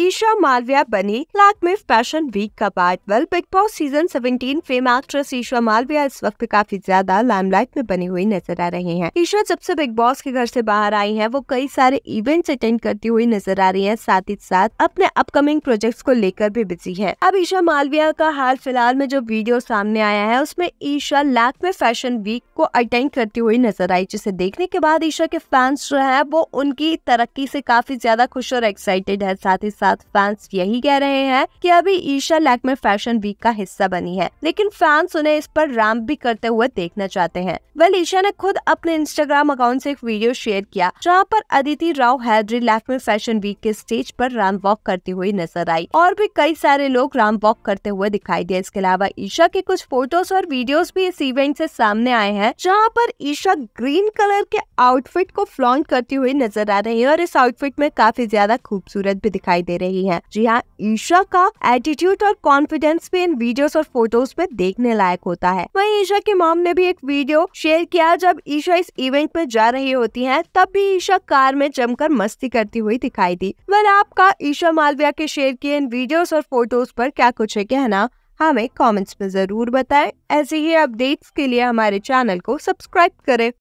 ईशा मालविया बनी Lakme fashion week का part well Bigg Boss season 17 fame actress Isha Malviya इस वक्त काफी ज्यादा लाइमलाइट में बनी हुई नजर आ रही हैं। ईशा जब से बिग बॉस के घर से बाहर आई हैं, वो कई सारे इवेंट्स अटेंड करती हुई नजर आ रही हैं, साथ ही साथ अपने अपकमिंग प्रोजेक्ट को लेकर भी बिजी है अब ईशा मालविया का हाल फिलहाल में जो वीडियो सामने आया है उसमें ईशा लैकमे फैशन वीक को अटेंड करती हुई नजर आई जिसे देखने के बाद ईशा के फैंस जो है वो उनकी तरक्की से काफी ज्यादा खुश और एक्साइटेड है साथ ही साथ साथ फैंस यही कह रहे हैं कि अभी Isha Lakme fashion week का हिस्सा बनी है लेकिन फैंस उन्हें इस पर रैम्प भी करते हुए देखना चाहते हैं वेल ईशा ने खुद अपने इंस्टाग्राम अकाउंट से एक वीडियो शेयर किया जहाँ पर Aditi Rao Hydari Lakme fashion week के स्टेज पर रैम वॉक करती हुई नजर आई और भी कई सारे लोग रैम वॉक करते हुए दिखाई दिए इसके अलावा ईशा के कुछ फोटोज और वीडियोज भी इस इवेंट ऐसी सामने आए हैं जहाँ पर ईशा ग्रीन कलर के आउटफिट को फ्लॉन्ट करती हुई नजर आ रही है और इस आउटफिट में काफी ज्यादा खूबसूरत भी दिखाई दे रही है जी हाँ ईशा का एटीट्यूड और कॉन्फिडेंस भी इन वीडियोस और फोटोज में देखने लायक होता है वही ईशा की मॉम ने भी एक वीडियो शेयर किया जब ईशा इस इवेंट में जा रही होती है तब भी ईशा कार में जमकर मस्ती करती हुई दिखाई दी वह आपका ईशा मालविया के शेयर किए इन वीडियोस और फोटोज पर क्या कुछ है कहना हमें कमेंट्स में ज़रूर बताएं। ऐसे ही अपडेट्स के लिए हमारे चैनल को सब्सक्राइब करें